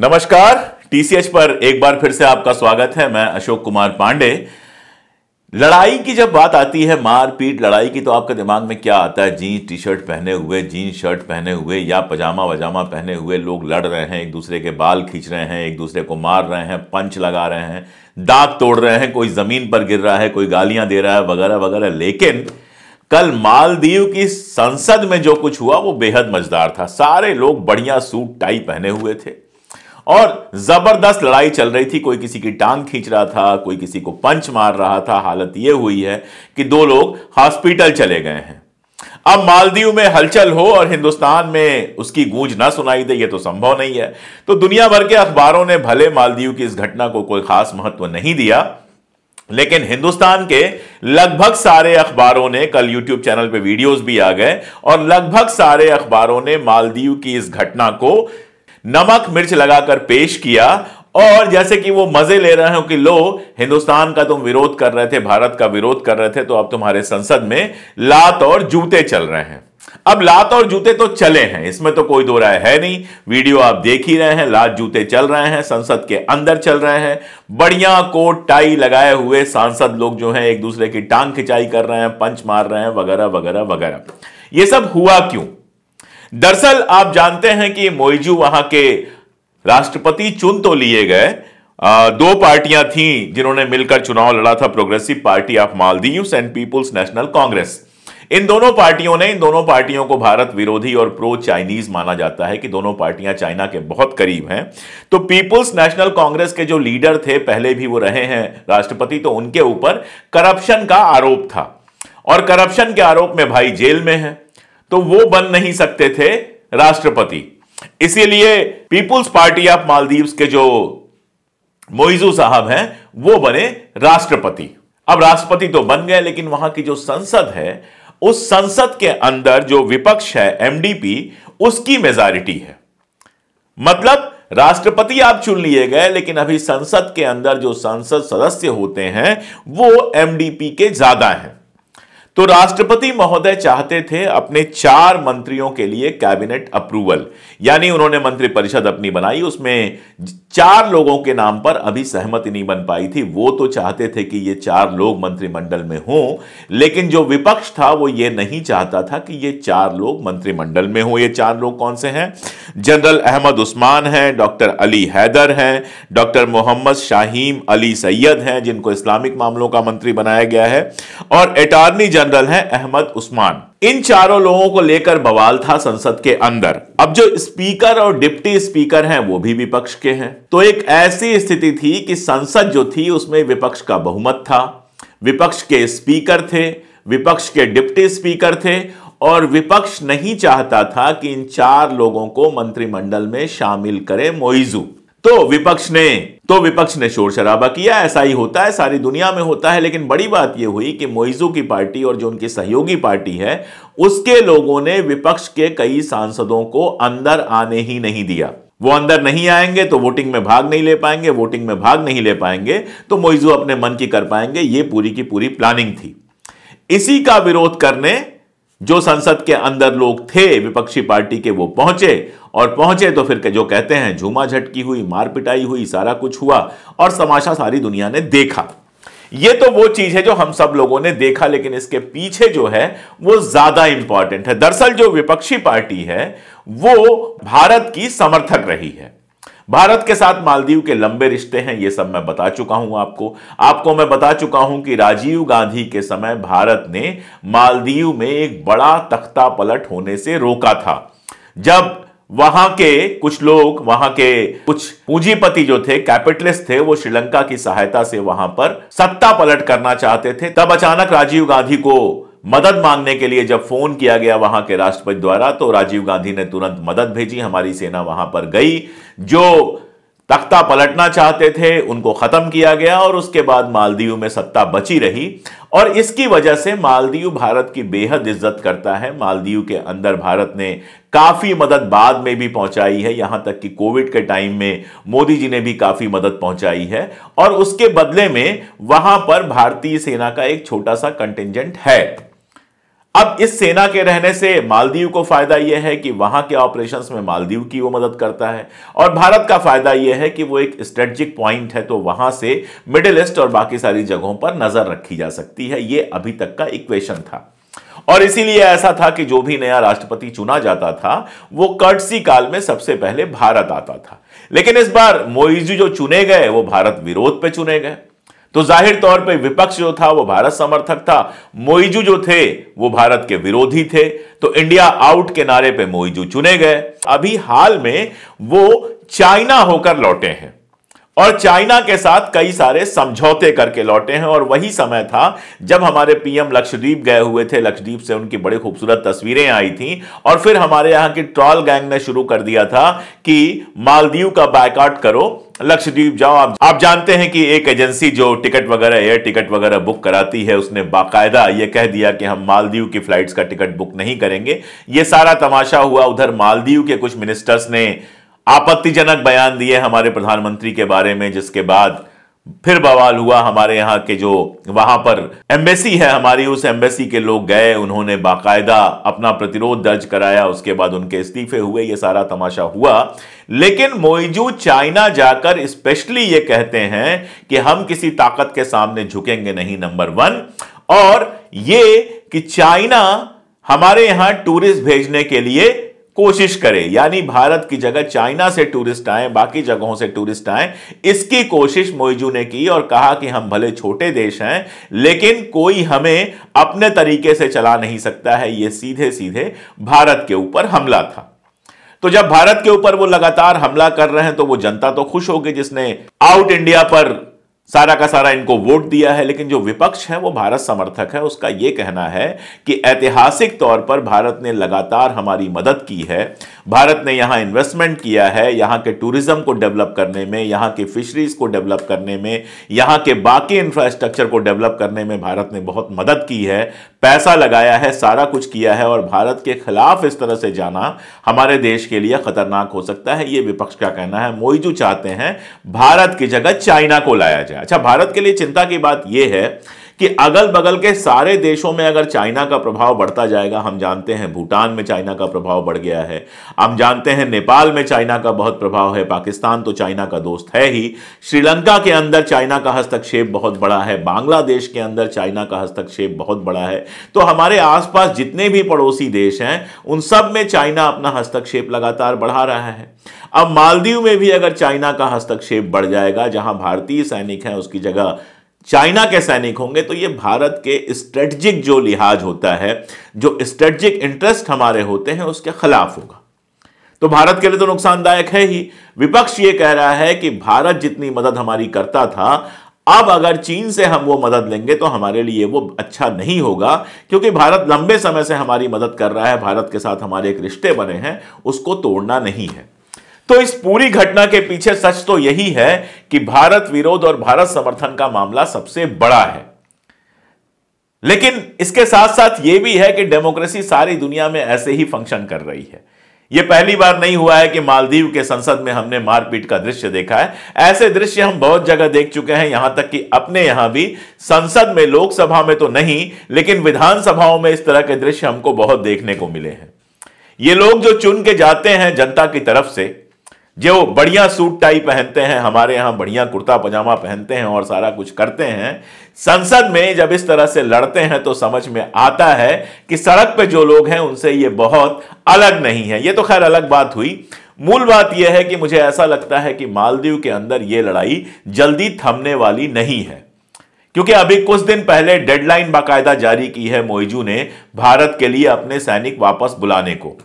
नमस्कार टीसीएच पर एक बार फिर से आपका स्वागत है मैं अशोक कुमार पांडे लड़ाई की जब बात आती है मारपीट लड़ाई की तो आपके दिमाग में क्या आता है जीन्स टी शर्ट पहने हुए जीन्स शर्ट पहने हुए या पजामा वजामा पहने हुए लोग लड़ रहे हैं एक दूसरे के बाल खींच रहे हैं एक दूसरे को मार रहे हैं पंच लगा रहे हैं दाग तोड़ रहे हैं कोई ज़मीन पर गिर रहा है कोई गालियां दे रहा है वगैरह वगैरह लेकिन कल मालदीव की संसद में जो कुछ हुआ वो बेहद मजेदार था सारे लोग बढ़िया सूट टाई पहने हुए थे और जबरदस्त लड़ाई चल रही थी कोई किसी की टांग खींच रहा था कोई किसी को पंच मार रहा था हालत यह हुई है कि दो लोग हॉस्पिटल चले गए हैं अब मालदीव में हलचल हो और हिंदुस्तान में उसकी गूंज ना सुनाई दे ये तो संभव नहीं है तो दुनिया भर के अखबारों ने भले मालदीव की इस घटना को कोई खास महत्व नहीं दिया लेकिन हिंदुस्तान के लगभग सारे अखबारों ने कल यूट्यूब चैनल पे वीडियोस भी आ गए और लगभग सारे अखबारों ने मालदीव की इस घटना को नमक मिर्च लगाकर पेश किया और जैसे कि वो मजे ले रहे हो कि लो हिंदुस्तान का तुम विरोध कर रहे थे भारत का विरोध कर रहे थे तो अब तुम्हारे संसद में लात और जूते चल रहे हैं अब लात और जूते तो चले हैं इसमें तो कोई दो राय है नहीं वीडियो आप देख ही रहे हैं लात जूते चल रहे हैं संसद के अंदर चल रहे हैं बढ़िया कोट टाई लगाए हुए सांसद लोग जो हैं एक दूसरे की टांग खिंचाई कर रहे हैं पंच मार रहे हैं वगैरह वगैरह वगैरह ये सब हुआ क्यों दरअसल आप जानते हैं कि मोइजू वहां के राष्ट्रपति चुन तो लिए गए दो पार्टियां थी जिन्होंने मिलकर चुनाव लड़ा था progressive party of Maldives and people's national congress इन दोनों पार्टियों ने इन दोनों पार्टियों को भारत विरोधी और प्रो चाइनीज माना जाता है कि दोनों पार्टियां चाइना के बहुत करीब हैं तो पीपुल्स नेशनल कांग्रेस के जो लीडर थे पहले भी वो रहे हैं राष्ट्रपति तो उनके ऊपर करप्शन का आरोप था और करप्शन के आरोप में भाई जेल में है तो वो बन नहीं सकते थे राष्ट्रपति इसीलिए पीपुल्स पार्टी ऑफ मालदीव्स के जो मोइजू साहब हैं वो बने राष्ट्रपति अब राष्ट्रपति तो बन गए लेकिन वहां की जो संसद है उस संसद के अंदर जो विपक्ष है एमडीपी उसकी मेजॉरिटी है मतलब राष्ट्रपति आप चुन लिए गए लेकिन अभी संसद के अंदर जो संसद सदस्य होते हैं वो एमडीपी के ज्यादा हैं तो राष्ट्रपति महोदय चाहते थे अपने चार मंत्रियों के लिए कैबिनेट अप्रूवल यानी उन्होंने मंत्रिपरिषद अपनी बनाई उसमें चार लोगों के नाम पर अभी सहमति नहीं बन पाई थी वो तो चाहते थे कि ये चार लोग मंत्रिमंडल में हों लेकिन जो विपक्ष था वो ये नहीं चाहता था कि ये चार लोग मंत्रिमंडल में हों ये चार लोग कौन से हैं जनरल अहमद उस्मान हैं डॉक्टर अली हैदर हैं डॉक्टर मोहम्मद शाहीम अली सैयद हैं जिनको इस्लामिक मामलों का मंत्री बनाया गया है और अटॉर्नी जनरल जनरल हैं अहमद उस्मान इन चारों लोगों को लेकर बवाल था संसद के अंदर अब जो स्पीकर और डिप्टी स्पीकर हैं वो भी विपक्ष के हैं तो एक ऐसी स्थिति थी कि संसद जो थी उसमें विपक्ष का बहुमत था विपक्ष के स्पीकर थे विपक्ष के डिप्टी स्पीकर थे और विपक्ष नहीं चाहता था कि इन चार लोगों को मंत्रिमंडल में शामिल करे मोइजू तो विपक्ष ने तो विपक्ष ने शोर शराबा किया ऐसा ही होता है सारी दुनिया में होता है लेकिन बड़ी बात यह हुई कि मोइजू की पार्टी और जो उनकी सहयोगी पार्टी है उसके लोगों ने विपक्ष के कई सांसदों को अंदर आने ही नहीं दिया वो अंदर नहीं आएंगे तो वोटिंग में भाग नहीं ले पाएंगे वोटिंग में भाग नहीं ले पाएंगे तो मोइजू अपने मन की कर पाएंगे ये पूरी की पूरी प्लानिंग थी इसी का विरोध करने जो संसद के अंदर लोग थे विपक्षी पार्टी के वो पहुंचे और पहुंचे तो फिर जो कहते हैं झूमा झटकी हुई मार पिटाई हुई सारा कुछ हुआ और समाशा सारी दुनिया ने देखा ये तो वो चीज है जो हम सब लोगों ने देखा लेकिन इसके पीछे जो है वो ज्यादा इंपॉर्टेंट है दरअसल जो विपक्षी पार्टी है वो भारत की समर्थक रही है भारत के साथ मालदीव के लंबे रिश्ते हैं ये सब मैं बता चुका हूं आपको आपको मैं बता चुका हूं कि राजीव गांधी के समय भारत ने मालदीव में एक बड़ा तख्ता पलट होने से रोका था जब वहां के कुछ लोग वहां के कुछ पूंजीपति जो थे कैपिटलिस्ट थे वो श्रीलंका की सहायता से वहां पर सत्ता पलट करना चाहते थे तब अचानक राजीव गांधी को मदद मांगने के लिए जब फोन किया गया वहां के राष्ट्रपति द्वारा तो राजीव गांधी ने तुरंत मदद भेजी हमारी सेना वहां पर गई जो तख्ता पलटना चाहते थे उनको खत्म किया गया और उसके बाद मालदीव में सत्ता बची रही और इसकी वजह से मालदीव भारत की बेहद इज्जत करता है मालदीव के अंदर भारत ने काफ़ी मदद बाद में भी पहुंचाई है यहां तक कि कोविड के टाइम में मोदी जी ने भी काफ़ी मदद पहुंचाई है और उसके बदले में वहां पर भारतीय सेना का एक छोटा सा कंटिजेंट है अब इस सेना के रहने से मालदीव को फायदा यह है कि वहां के ऑपरेशंस में मालदीव की वो मदद करता है और भारत का फायदा यह है कि वो एक स्ट्रेटजिक पॉइंट है तो वहां से मिडिल ईस्ट और बाकी सारी जगहों पर नजर रखी जा सकती है ये अभी तक का इक्वेशन था और इसीलिए ऐसा था कि जो भी नया राष्ट्रपति चुना जाता था वो कर्टसी काल में सबसे पहले भारत आता था लेकिन इस बार मोईजी जो चुने गए वो भारत विरोध पे चुने गए तो जाहिर तौर पे विपक्ष जो था वो भारत समर्थक था मोइजू जो थे वो भारत के विरोधी थे तो इंडिया आउट के नारे पे मोइजू चुने गए अभी हाल में वो चाइना होकर लौटे हैं और चाइना के साथ कई सारे समझौते करके लौटे हैं और वही समय था जब हमारे पीएम लक्षद्वीप गए हुए थे लक्षद्वीप से उनकी बड़ी खूबसूरत तस्वीरें आई थी और फिर हमारे यहाँ की ट्रॉल गैंग ने शुरू कर दिया था कि मालदीव का बैकआउट करो लक्षद्वीप जाओ आप आप जानते हैं कि एक एजेंसी जो टिकट वगैरह एयर टिकट वगैरह बुक कराती है उसने बाकायदा यह कह दिया कि हम मालदीव की फ्लाइट्स का टिकट बुक नहीं करेंगे ये सारा तमाशा हुआ उधर मालदीव के कुछ मिनिस्टर्स ने आपत्तिजनक बयान दिए हमारे प्रधानमंत्री के बारे में जिसके बाद फिर बवाल हुआ हमारे यहाँ के जो वहां पर एम्बेसी है हमारी उस एम्बेसी के लोग गए उन्होंने बाकायदा अपना प्रतिरोध दर्ज कराया उसके बाद उनके इस्तीफे हुए ये सारा तमाशा हुआ लेकिन मोइजू चाइना जाकर स्पेशली ये कहते हैं कि हम किसी ताकत के सामने झुकेंगे नहीं नंबर वन और ये कि चाइना हमारे यहां टूरिस्ट भेजने के लिए कोशिश करें यानी भारत की जगह चाइना से टूरिस्ट आए बाकी जगहों से टूरिस्ट आए इसकी कोशिश मोइजू ने की और कहा कि हम भले छोटे देश हैं लेकिन कोई हमें अपने तरीके से चला नहीं सकता है ये सीधे सीधे भारत के ऊपर हमला था तो जब भारत के ऊपर वो लगातार हमला कर रहे हैं तो वो जनता तो खुश होगी जिसने आउट इंडिया पर सारा का सारा इनको वोट दिया है लेकिन जो विपक्ष है वो भारत समर्थक है उसका ये कहना है कि ऐतिहासिक तौर पर भारत ने लगातार हमारी मदद की है भारत ने यहाँ इन्वेस्टमेंट किया है यहाँ के टूरिज्म को डेवलप करने में यहाँ की फिशरीज को डेवलप करने में यहाँ के बाकी इंफ्रास्ट्रक्चर को डेवलप करने में भारत ने बहुत मदद की है पैसा लगाया है सारा कुछ किया है और भारत के खिलाफ इस तरह से जाना हमारे देश के लिए खतरनाक हो सकता है ये विपक्ष का कहना है मोईजू चाहते हैं भारत की जगह चाइना को लाया जाए हैं अच्छा भारत के लिए चिंता की बात यह है कि अगल बगल के सारे देशों में अगर चाइना का प्रभाव बढ़ता जाएगा हम जानते हैं भूटान में चाइना का प्रभाव बढ़ गया है हम जानते हैं नेपाल में चाइना का बहुत प्रभाव है पाकिस्तान तो चाइना का दोस्त है ही श्रीलंका के अंदर चाइना का हस्तक्षेप बहुत बड़ा है बांग्लादेश के अंदर चाइना का हस्तक्षेप बहुत बड़ा है तो हमारे आसपास जितने भी पड़ोसी देश हैं उन सब में चाइना अपना हस्तक्षेप लगातार बढ़ा रहा है अब मालदीव में भी अगर चाइना का हस्तक्षेप बढ़ जाएगा जहां भारतीय सैनिक हैं उसकी जगह चाइना के सैनिक होंगे तो ये भारत के स्ट्रेटजिक जो लिहाज होता है जो स्ट्रेटजिक इंटरेस्ट हमारे होते हैं उसके खिलाफ होगा तो भारत के लिए तो नुकसानदायक है ही विपक्ष ये कह रहा है कि भारत जितनी मदद हमारी करता था अब अगर चीन से हम वो मदद लेंगे तो हमारे लिए वो अच्छा नहीं होगा क्योंकि भारत लंबे समय से हमारी मदद कर रहा है भारत के साथ हमारे एक रिश्ते बने हैं उसको तोड़ना नहीं है तो इस पूरी घटना के पीछे सच तो यही है कि भारत विरोध और भारत समर्थन का मामला सबसे बड़ा है लेकिन इसके साथ साथ यह भी है कि डेमोक्रेसी सारी दुनिया में ऐसे ही फंक्शन कर रही है यह पहली बार नहीं हुआ है कि मालदीव के संसद में हमने मारपीट का दृश्य देखा है ऐसे दृश्य हम बहुत जगह देख चुके हैं यहां तक कि अपने यहां भी संसद में लोकसभा में तो नहीं लेकिन विधानसभाओं में इस तरह के दृश्य हमको बहुत देखने को मिले हैं ये लोग जो चुन के जाते हैं जनता की तरफ से जो बढ़िया सूट टाई पहनते हैं हमारे यहां बढ़िया कुर्ता पजामा पहनते हैं और सारा कुछ करते हैं संसद में जब इस तरह से लड़ते हैं तो समझ में आता है कि सड़क पे जो लोग हैं उनसे ये बहुत अलग नहीं है ये तो खैर अलग बात हुई मूल बात यह है कि मुझे ऐसा लगता है कि मालदीव के अंदर यह लड़ाई जल्दी थमने वाली नहीं है क्योंकि अभी कुछ दिन पहले डेडलाइन बाकायदा जारी की है मोइजू ने भारत के लिए अपने सैनिक वापस बुलाने को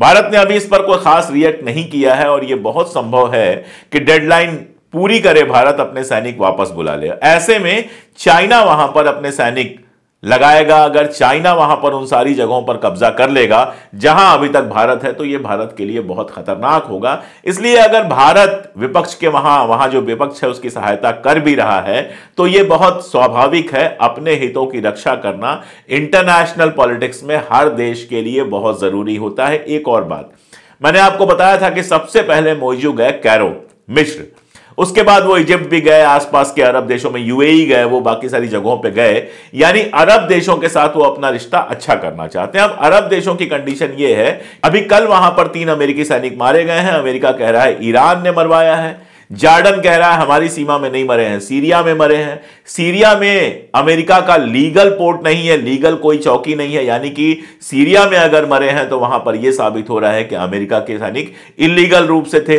भारत ने अभी इस पर कोई खास रिएक्ट नहीं किया है और यह बहुत संभव है कि डेडलाइन पूरी करे भारत अपने सैनिक वापस बुला ले ऐसे में चाइना वहां पर अपने सैनिक लगाएगा अगर चाइना वहां पर उन सारी जगहों पर कब्जा कर लेगा जहां अभी तक भारत है तो यह भारत के लिए बहुत खतरनाक होगा इसलिए अगर भारत विपक्ष के वहां वहां जो विपक्ष है उसकी सहायता कर भी रहा है तो यह बहुत स्वाभाविक है अपने हितों की रक्षा करना इंटरनेशनल पॉलिटिक्स में हर देश के लिए बहुत जरूरी होता है एक और बात मैंने आपको बताया था कि सबसे पहले मौजूद गए कैरो मिश्र उसके बाद वो इजिप्ट भी गए आसपास के अरब देशों में यूएई गए वो बाकी सारी जगहों पे गए यानी अरब देशों के साथ वो अपना रिश्ता अच्छा करना चाहते हैं अब अरब देशों की कंडीशन ये है अभी कल वहां पर तीन अमेरिकी सैनिक मारे गए हैं अमेरिका कह रहा है ईरान ने मरवाया है जार्डन कह रहा है हमारी सीमा में नहीं मरे हैं सीरिया में मरे हैं सीरिया में अमेरिका का लीगल पोर्ट नहीं है लीगल कोई चौकी नहीं है यानी कि सीरिया में अगर मरे हैं तो वहां पर यह साबित हो रहा है कि अमेरिका के सैनिक इलीगल रूप से थे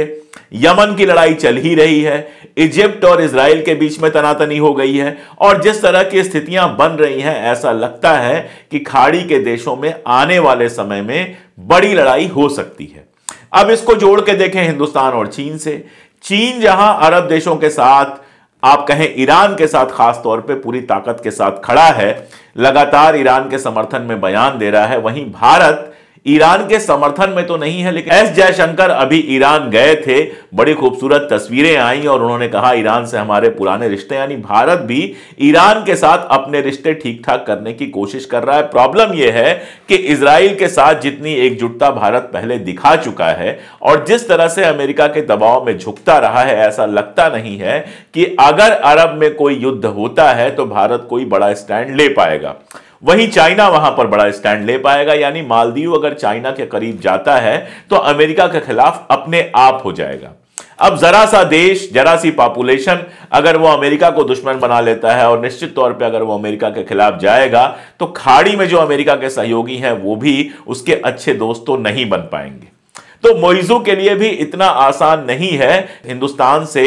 यमन की लड़ाई चल ही रही है इजिप्ट और इसराइल के बीच में तनातनी हो गई है और जिस तरह की स्थितियां बन रही हैं ऐसा लगता है कि खाड़ी के देशों में आने वाले समय में बड़ी लड़ाई हो सकती है अब इसको जोड़ के देखें हिंदुस्तान और चीन से चीन जहां अरब देशों के साथ आप कहें ईरान के साथ खास तौर पे पूरी ताकत के साथ खड़ा है लगातार ईरान के समर्थन में बयान दे रहा है वहीं भारत ईरान के समर्थन में तो नहीं है लेकिन एस जयशंकर अभी ईरान गए थे बड़ी खूबसूरत तस्वीरें आई और उन्होंने कहा ईरान से हमारे पुराने रिश्ते यानी भारत भी ईरान के साथ अपने रिश्ते ठीक ठाक करने की कोशिश कर रहा है प्रॉब्लम यह है कि इसराइल के साथ जितनी एकजुटता भारत पहले दिखा चुका है और जिस तरह से अमेरिका के दबाव में झुकता रहा है ऐसा लगता नहीं है कि अगर अरब में कोई युद्ध होता है तो भारत कोई बड़ा स्टैंड ले पाएगा वहीं चाइना वहां पर बड़ा स्टैंड ले पाएगा यानी मालदीव अगर चाइना के करीब जाता है तो अमेरिका के खिलाफ अपने आप हो जाएगा अब जरा सा देश जरा सी पॉपुलेशन अगर वो अमेरिका को दुश्मन बना लेता है और निश्चित तौर पे अगर वो अमेरिका के खिलाफ जाएगा तो खाड़ी में जो अमेरिका के सहयोगी हैं वो भी उसके अच्छे दोस्तों तो नहीं बन पाएंगे तो मोइजू के लिए भी इतना आसान नहीं है हिंदुस्तान से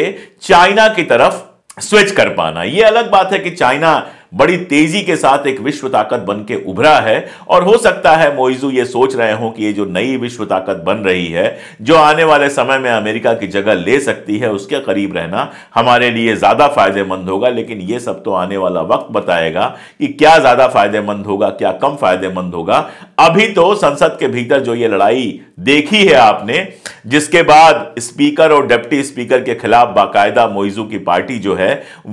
चाइना की तरफ स्विच कर पाना यह अलग बात है कि चाइना बड़ी तेजी के साथ एक विश्व ताकत बन के उभरा है और हो सकता है मोइजू ये सोच रहे हों कि ये जो नई विश्व ताकत बन रही है जो आने वाले समय में अमेरिका की जगह ले सकती है उसके करीब रहना हमारे लिए ज़्यादा फायदेमंद होगा लेकिन ये सब तो आने वाला वक्त बताएगा कि क्या ज़्यादा फायदेमंद होगा क्या कम फायदेमंद होगा अभी तो संसद के भीतर जो ये लड़ाई देखी है आपने जिसके बाद स्पीकर और डिप्टी स्पीकर के खिलाफ बाकायदा मोइजू की पार्टी जो है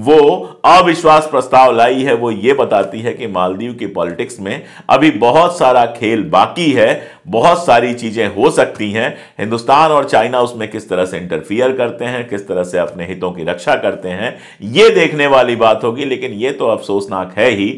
वो अविश्वास प्रस्ताव लाई है वो ये बताती है कि मालदीव की पॉलिटिक्स में अभी बहुत सारा खेल बाकी है बहुत सारी चीज़ें हो सकती हैं हिंदुस्तान और चाइना उसमें किस तरह से इंटरफियर करते हैं किस तरह से अपने हितों की रक्षा करते हैं ये देखने वाली बात होगी लेकिन ये तो अफसोसनाक है ही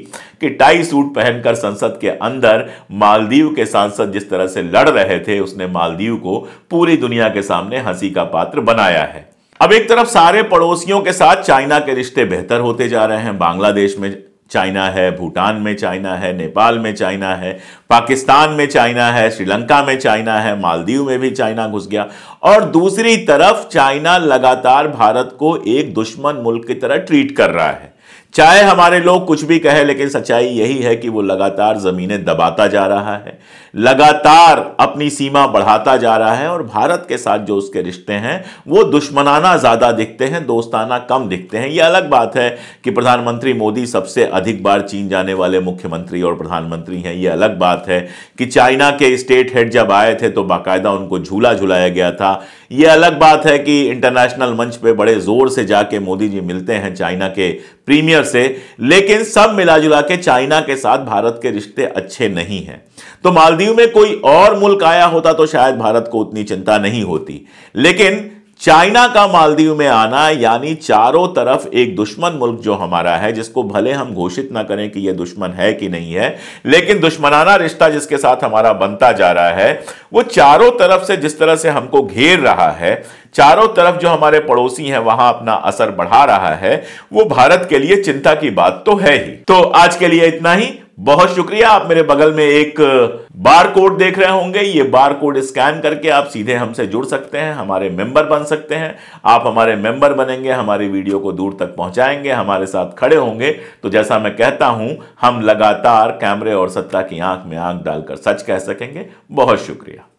कि टाई सूट पहनकर संसद के अंदर मालदीव के सांसद जिस तरह से लड़ रहे थे उसने मालदीव को पूरी दुनिया के सामने हंसी का पात्र बनाया है अब एक तरफ सारे पड़ोसियों के साथ चाइना के रिश्ते बेहतर होते जा रहे हैं बांग्लादेश में चाइना है भूटान में चाइना है नेपाल में चाइना है पाकिस्तान में चाइना है श्रीलंका में चाइना है मालदीव में भी चाइना घुस गया और दूसरी तरफ चाइना लगातार भारत को एक दुश्मन मुल्क की तरह ट्रीट कर रहा है चाहे हमारे लोग कुछ भी कहे लेकिन सच्चाई यही है कि वो लगातार ज़मीनें दबाता जा रहा है लगातार अपनी सीमा बढ़ाता जा रहा है और भारत के साथ जो उसके रिश्ते हैं वो दुश्मनाना ज़्यादा दिखते हैं दोस्ताना कम दिखते हैं ये अलग बात है कि प्रधानमंत्री मोदी सबसे अधिक बार चीन जाने वाले मुख्यमंत्री और प्रधानमंत्री हैं ये अलग बात है कि चाइना के स्टेट हेड जब आए थे तो बाकायदा उनको झूला झुलाया गया था ये अलग बात है कि इंटरनेशनल मंच पर बड़े जोर से जाके मोदी जी मिलते हैं चाइना के प्रीमियर से लेकिन सब मिला जुला के चाइना के साथ भारत के रिश्ते अच्छे नहीं हैं तो मालदीव में कोई और मुल्क आया होता तो शायद भारत को उतनी चिंता नहीं होती लेकिन चाइना का मालदीव में आना यानी चारों तरफ एक दुश्मन मुल्क जो हमारा है जिसको भले हम घोषित ना करें कि यह दुश्मन है कि नहीं है लेकिन दुश्मनाना रिश्ता जिसके साथ हमारा बनता जा रहा है वो चारों तरफ से जिस तरह से हमको घेर रहा है चारों तरफ जो हमारे पड़ोसी हैं वहां अपना असर बढ़ा रहा है वो भारत के लिए चिंता की बात तो है ही तो आज के लिए इतना ही बहुत शुक्रिया आप मेरे बगल में एक बार कोड देख रहे होंगे ये बार कोड स्कैन करके आप सीधे हमसे जुड़ सकते हैं हमारे मेंबर बन सकते हैं आप हमारे मेंबर बनेंगे हमारी वीडियो को दूर तक पहुंचाएंगे हमारे साथ खड़े होंगे तो जैसा मैं कहता हूं हम लगातार कैमरे और सत्ता की आंख में आंख डालकर सच कह सकेंगे बहुत शुक्रिया